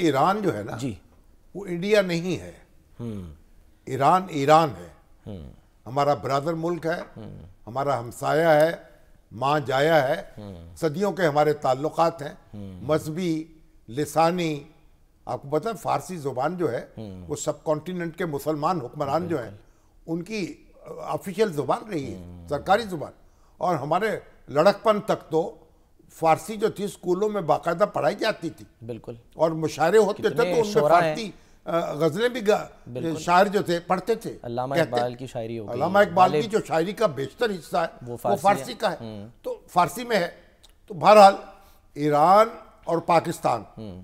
Iran जो है ना जी वो इंडिया नहीं है हम्म। ईरान ईरान है हम्म। हमारा ब्रदर मुल्क है हम्म। हमारा हमसाया है माँ जाया है सदियों के हमारे ताल्लुक हैं मजहबी लसानी आपको पता है फारसी जुबान जो है वो सब कॉन्टिनेंट के मुसलमान हुक्मरान जो हैं उनकी ऑफिशियल जुबान रही है सरकारी जुबान और हमारे लड़कपन तक तो फारसी जो थी स्कूलों में बाकायदा पढ़ाई जाती थी बिल्कुल और मुशारे होते थे तो उनमें फारसी गजलें भी शायर जो थे पढ़ते थे इकबाल की शायरी हो इकबाल की जो शायरी का बेहतर हिस्सा है वो फारसी, वो फारसी का है हम्म। तो फारसी में है तो बहरहाल ईरान और पाकिस्तान हम्म।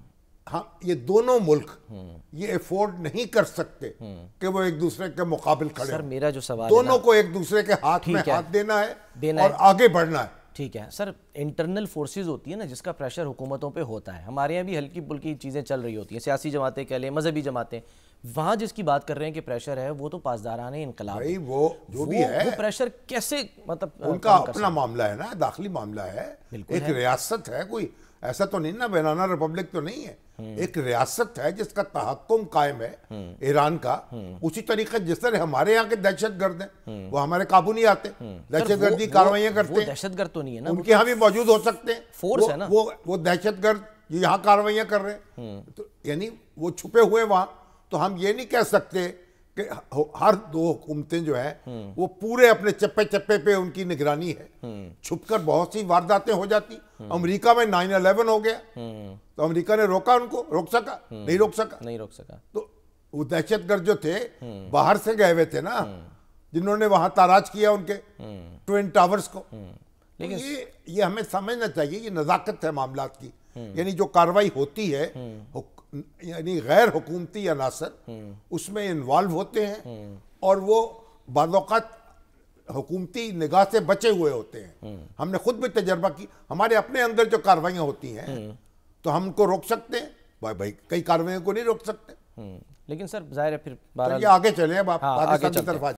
हाँ ये दोनों मुल्क हम्म। ये अफोर्ड नहीं कर सकते कि वो एक दूसरे के मुकाबले खड़े सर मेरा जो सवाल दोनों को एक दूसरे के हाथ में हाथ देना है और आगे बढ़ना है ठीक है सर इंटरनल फोर्सेस होती है ना जिसका प्रेशर हुकूमतों पे होता है हमारे यहाँ भी हल्की पुल्की चीज़ें चल रही होती हैं सियासी जमातें कह लें मजहबी जमातें वहाँ जिसकी बात कर रहे हैं कि प्रेशर है वो तो पासदारा ने इनकलाब भाई वो जो भी है वो प्रेशर कैसे मतलब उनका अपना मामला है ना दाखिली मामला है एक है। रियासत है कोई ऐसा तो नहीं ना बेनाना रिपब्लिक तो नहीं है हम्म। एक रियासत है जिसका तहकुम कायम है हम्म। ईरान का हम्म। उसी तरीके जिस तरह हमारे यहाँ के दहशत गर्द है वो हमारे काबू नहीं आते दहशत गर्दी कार्रवाइयाँ करते हैं दहशत गर्द तो नहीं है ना उनके तो यहाँ भी मौजूद हो सकते हैं फोर्स है ना वो वो दहशत गर्द यहाँ कार्रवाइया कर रहे हैं तो यानी वो छुपे हुए वहाँ तो हम ये नहीं कह सकते कि हर दो हुकूमतें जो है वो पूरे अपने चप्पे चप्पे पे उनकी निगरानी है छुपकर बहुत सी वारदातें हो जाती अमेरिका में नाइन अलेवन हो गया तो अमेरिका ने रोका उनको रोक सका नहीं रोक सका नहीं रोक सका तो वो दहशतगर्द जो थे बाहर से गए हुए थे ना जिन्होंने वहां ताराज किया उनके ट्विन टावर्स को लेकिन तो ये ये हमें समझना चाहिए ये नज़ाकत है मामला की हम्म। यानी जो कार्रवाई होती है हम्म। यानी गैर हुकूमती अनासर हम्म। उसमें इन्वॉल्व होते हैं और वो बाज़ात हुकूमती निगाह से बचे हुए होते हैं हमने खुद भी तजर्बा की हमारे अपने अंदर जो कार्रवाइयाँ होती हैं तो हम उनको रोक सकते हैं भाई भाई कई कार्रवाइयों को नहीं रोक सकते लेकिन सर जाहिर है फिर तो ये आगे चले अब आप हाँ, आगे, आगे, आगे तरफ